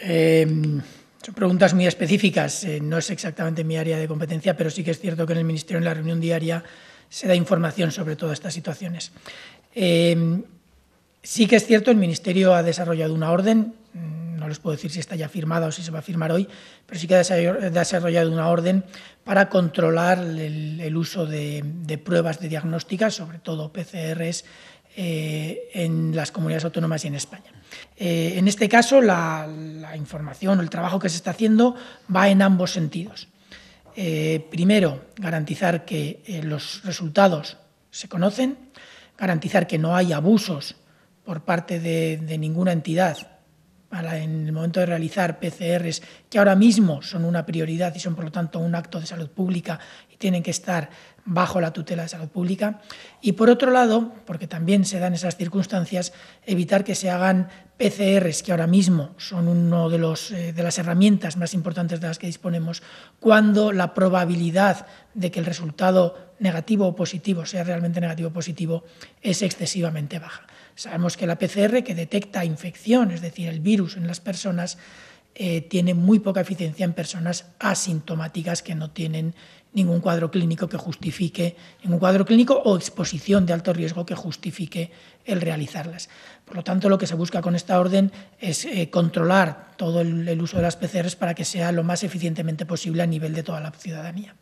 Em, son preguntas muy específicas, eh, no es exactamente mi área de competencia, pero sí que es cierto que en el Ministerio, en la reunión diaria, se da información sobre todas estas situaciones. Em, sí que es cierto, el Ministerio ha desarrollado una orden, mm, no les puedo decir si está ya firmada o si se va a firmar hoy, pero sí que ha desarrollado una orden para controlar el, uso de, de, pruebas de diagnóstica, sobre todo PCRs, eh, en las comunidades autónomas y en España. Eh, en este caso, la, información o el trabajo que se está haciendo va en ambos sentidos. Eh, primero, garantizar que los resultados se conocen, garantizar que no hay abusos por parte de ninguna entidad en el momento de realizar PCRs, que ahora mismo son una prioridad y son por lo tanto un acto de salud pública y tienen que estar bajo la tutela de salud pública. Y por otro lado, porque también se dan esas circunstancias, evitar que se hagan PCRs, que ahora mismo son una de, eh, de las herramientas más importantes de las que disponemos, cuando la probabilidad de que el resultado negativo o positivo sea realmente negativo o positivo es excesivamente baja. Sabemos que la PCR, que detecta infección, es decir, el virus en las personas, eh, tiene muy poca eficiencia en personas asintomáticas que no tienen ningún cuadro clínico que justifique, ningún cuadro clínico o exposición de alto riesgo que justifique el realizarlas. Por lo tanto, lo que se busca con esta orden es eh, controlar todo el, el uso de las PCRs para que sea lo más eficientemente posible a nivel de toda la ciudadanía.